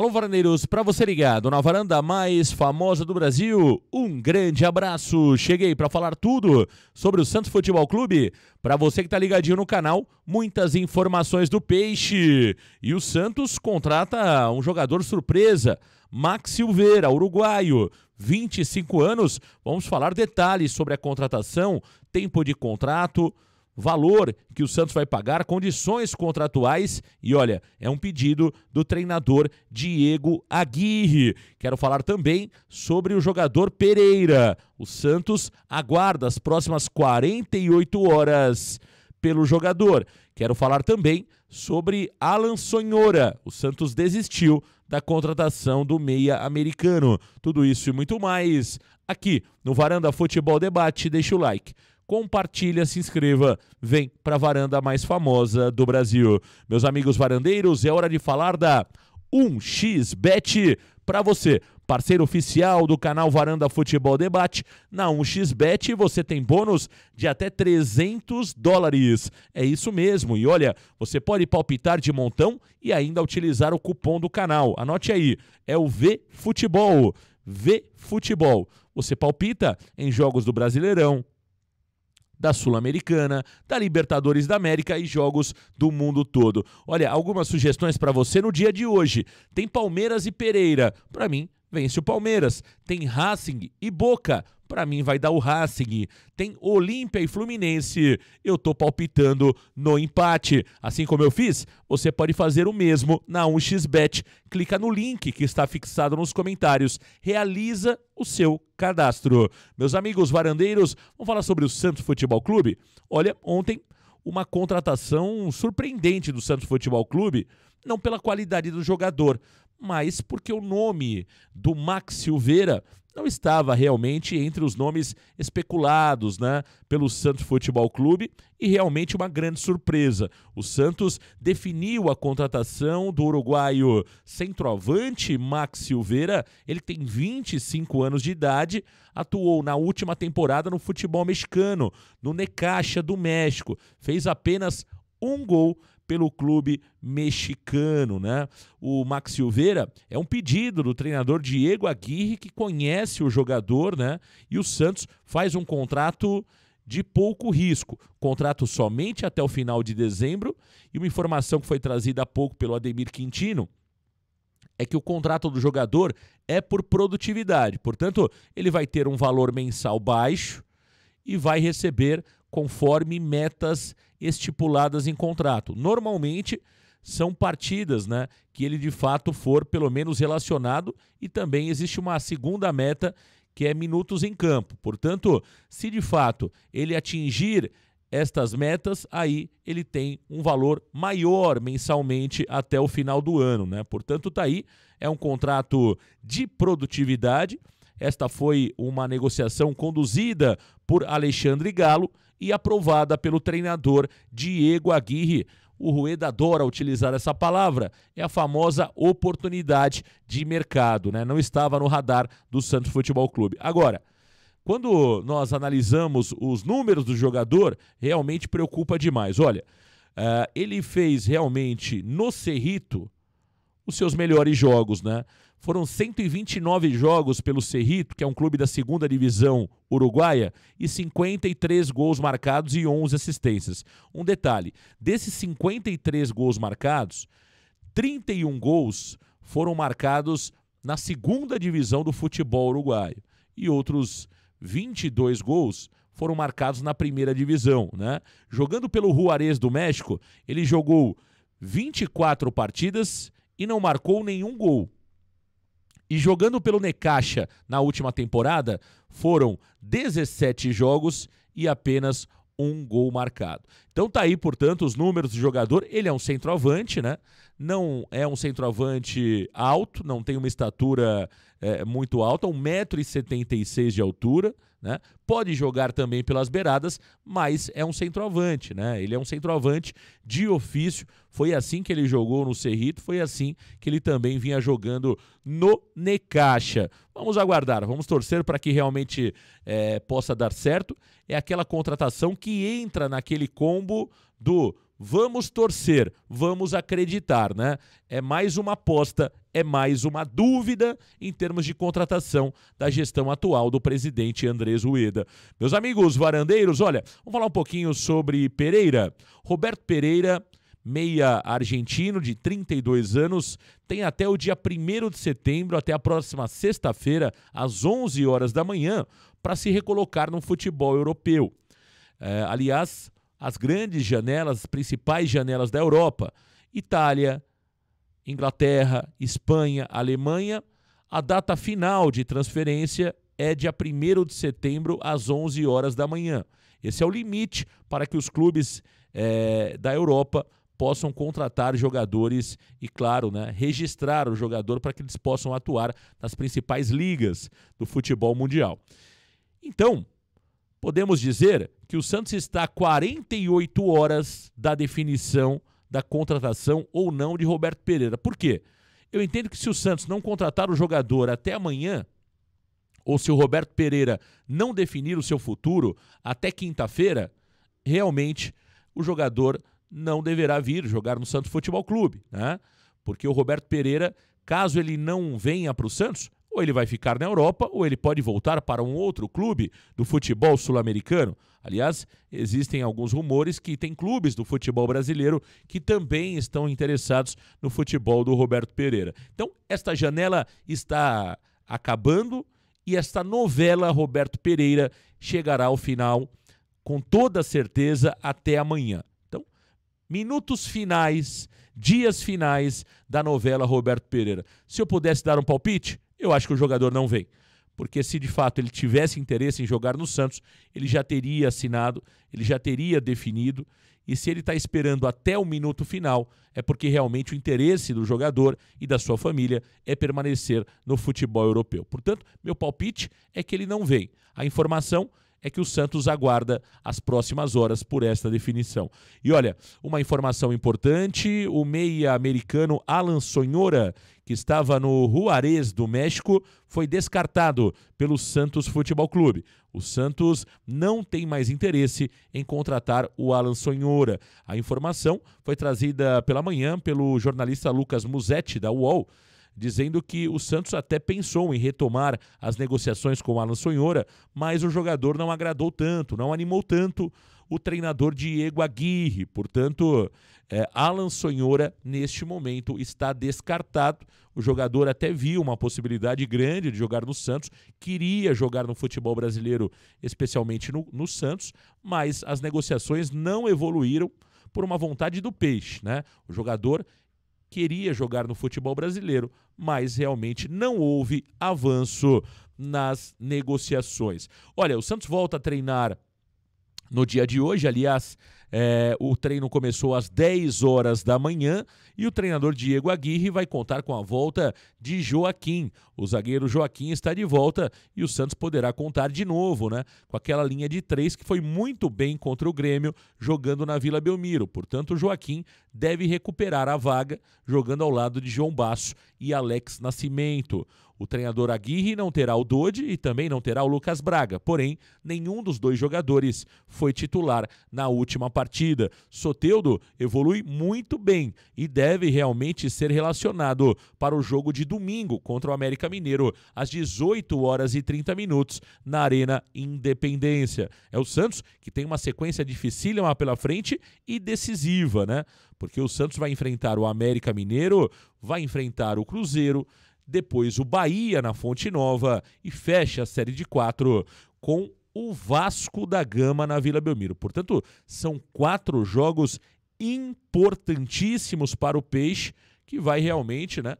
Alô, varandeiros, para você ligado na varanda mais famosa do Brasil, um grande abraço. Cheguei para falar tudo sobre o Santos Futebol Clube. Para você que está ligadinho no canal, muitas informações do Peixe. E o Santos contrata um jogador surpresa, Max Silveira, uruguaio, 25 anos. Vamos falar detalhes sobre a contratação, tempo de contrato, valor que o Santos vai pagar, condições contratuais e olha, é um pedido do treinador Diego Aguirre. Quero falar também sobre o jogador Pereira. O Santos aguarda as próximas 48 horas pelo jogador. Quero falar também sobre Alan Sonhora. O Santos desistiu da contratação do meia americano. Tudo isso e muito mais aqui no Varanda Futebol Debate. Deixa o like compartilha, se inscreva, vem para a varanda mais famosa do Brasil. Meus amigos varandeiros, é hora de falar da 1xBet para você. Parceiro oficial do canal Varanda Futebol Debate, na 1xBet você tem bônus de até 300 dólares. É isso mesmo. E olha, você pode palpitar de montão e ainda utilizar o cupom do canal. Anote aí, é o VFutebol. VFutebol. Você palpita em jogos do Brasileirão, da Sul-Americana, da Libertadores da América e jogos do mundo todo. Olha, algumas sugestões para você no dia de hoje. Tem Palmeiras e Pereira. Para mim, vence o Palmeiras. Tem Racing e Boca. Para mim vai dar o Racing. Tem Olímpia e Fluminense. Eu tô palpitando no empate. Assim como eu fiz, você pode fazer o mesmo na 1xBet. Clica no link que está fixado nos comentários. Realiza o seu cadastro. Meus amigos varandeiros, vamos falar sobre o Santos Futebol Clube? Olha, ontem uma contratação surpreendente do Santos Futebol Clube, não pela qualidade do jogador, mas porque o nome do Max Silveira não estava realmente entre os nomes especulados né, pelo Santos Futebol Clube e realmente uma grande surpresa. O Santos definiu a contratação do uruguaio centroavante Max Silveira. Ele tem 25 anos de idade, atuou na última temporada no futebol mexicano, no Necaxa do México. Fez apenas um gol pelo clube mexicano. Né? O Max Silveira é um pedido do treinador Diego Aguirre, que conhece o jogador, né? e o Santos faz um contrato de pouco risco. Contrato somente até o final de dezembro. E uma informação que foi trazida há pouco pelo Ademir Quintino é que o contrato do jogador é por produtividade. Portanto, ele vai ter um valor mensal baixo e vai receber conforme metas estipuladas em contrato. Normalmente são partidas, né, que ele de fato for pelo menos relacionado e também existe uma segunda meta que é minutos em campo. Portanto, se de fato ele atingir estas metas, aí ele tem um valor maior mensalmente até o final do ano, né? Portanto, tá aí é um contrato de produtividade esta foi uma negociação conduzida por Alexandre Galo e aprovada pelo treinador Diego Aguirre. O Rueda adora utilizar essa palavra, é a famosa oportunidade de mercado, né? Não estava no radar do Santos Futebol Clube. Agora, quando nós analisamos os números do jogador, realmente preocupa demais. Olha, uh, ele fez realmente no Cerrito os seus melhores jogos, né? Foram 129 jogos pelo Cerrito, que é um clube da segunda divisão uruguaia, e 53 gols marcados e 11 assistências. Um detalhe, desses 53 gols marcados, 31 gols foram marcados na segunda divisão do futebol uruguaio e outros 22 gols foram marcados na primeira divisão, né? Jogando pelo Juarez do México, ele jogou 24 partidas e não marcou nenhum gol. E jogando pelo Necaxa na última temporada, foram 17 jogos e apenas um gol marcado. Então tá aí, portanto, os números do jogador. Ele é um centroavante, né? Não é um centroavante alto, não tem uma estatura é, muito alta, 1,76m de altura, né? Pode jogar também pelas beiradas, mas é um centroavante, né? Ele é um centroavante de ofício. Foi assim que ele jogou no Cerrito, foi assim que ele também vinha jogando no Necaxa. Vamos aguardar, vamos torcer para que realmente é, possa dar certo. É aquela contratação que entra naquele combo do vamos torcer, vamos acreditar, né? É mais uma aposta é mais uma dúvida em termos de contratação da gestão atual do presidente Andrés Rueda. Meus amigos varandeiros, olha, vamos falar um pouquinho sobre Pereira. Roberto Pereira, meia argentino de 32 anos, tem até o dia 1 de setembro, até a próxima sexta-feira, às 11 horas da manhã, para se recolocar no futebol europeu. É, aliás, as grandes janelas, as principais janelas da Europa, Itália, Inglaterra, Espanha, Alemanha, a data final de transferência é dia 1 de setembro às 11 horas da manhã. Esse é o limite para que os clubes é, da Europa possam contratar jogadores e, claro, né, registrar o jogador para que eles possam atuar nas principais ligas do futebol mundial. Então, podemos dizer que o Santos está a 48 horas da definição da contratação ou não de Roberto Pereira. Por quê? Eu entendo que se o Santos não contratar o jogador até amanhã, ou se o Roberto Pereira não definir o seu futuro até quinta-feira, realmente o jogador não deverá vir jogar no Santos Futebol Clube, né? Porque o Roberto Pereira, caso ele não venha para o Santos, ou ele vai ficar na Europa, ou ele pode voltar para um outro clube do futebol sul-americano. Aliás, existem alguns rumores que tem clubes do futebol brasileiro que também estão interessados no futebol do Roberto Pereira. Então, esta janela está acabando e esta novela Roberto Pereira chegará ao final com toda certeza até amanhã. Então, minutos finais, dias finais da novela Roberto Pereira. Se eu pudesse dar um palpite, eu acho que o jogador não vem. Porque se de fato ele tivesse interesse em jogar no Santos, ele já teria assinado, ele já teria definido. E se ele está esperando até o minuto final, é porque realmente o interesse do jogador e da sua família é permanecer no futebol europeu. Portanto, meu palpite é que ele não vem. A informação é que o Santos aguarda as próximas horas por esta definição. E olha, uma informação importante: o meia americano Alan Sonhora, que estava no Juarez do México, foi descartado pelo Santos Futebol Clube. O Santos não tem mais interesse em contratar o Alan Sonhora. A informação foi trazida pela manhã pelo jornalista Lucas Musetti, da UOL dizendo que o Santos até pensou em retomar as negociações com Alan Sonhora, mas o jogador não agradou tanto, não animou tanto o treinador Diego Aguirre. Portanto, é, Alan Sonhora, neste momento, está descartado. O jogador até viu uma possibilidade grande de jogar no Santos, queria jogar no futebol brasileiro, especialmente no, no Santos, mas as negociações não evoluíram por uma vontade do peixe, né? O jogador queria jogar no futebol brasileiro, mas realmente não houve avanço nas negociações. Olha, o Santos volta a treinar no dia de hoje. Aliás, é, o treino começou às 10 horas da manhã e o treinador Diego Aguirre vai contar com a volta de Joaquim. O zagueiro Joaquim está de volta e o Santos poderá contar de novo, né? Com aquela linha de três que foi muito bem contra o Grêmio jogando na Vila Belmiro. Portanto, o Joaquim deve recuperar a vaga jogando ao lado de João Basso e Alex Nascimento. O treinador Aguirre não terá o Dodi e também não terá o Lucas Braga. Porém, nenhum dos dois jogadores foi titular na última partida. Soteudo evolui muito bem e deve realmente ser relacionado para o jogo de domingo contra o América Mineiro às 18 horas e 30 minutos na Arena Independência. É o Santos que tem uma sequência dificílima pela frente e decisiva, né? Porque o Santos vai enfrentar o América Mineiro, vai enfrentar o Cruzeiro, depois o Bahia na Fonte Nova e fecha a série de quatro com o Vasco da Gama na Vila Belmiro. Portanto, são quatro jogos importantíssimos para o Peixe, que vai realmente né,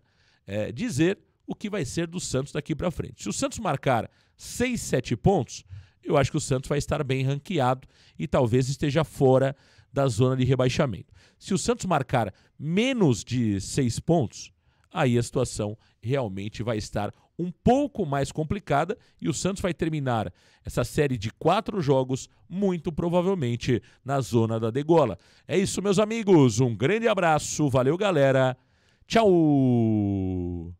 é, dizer o que vai ser do Santos daqui para frente. Se o Santos marcar 6, 7 pontos, eu acho que o Santos vai estar bem ranqueado e talvez esteja fora da zona de rebaixamento. Se o Santos marcar menos de 6 pontos, aí a situação realmente vai estar um pouco mais complicada e o Santos vai terminar essa série de quatro jogos, muito provavelmente na zona da degola. É isso, meus amigos. Um grande abraço. Valeu, galera. Tchau!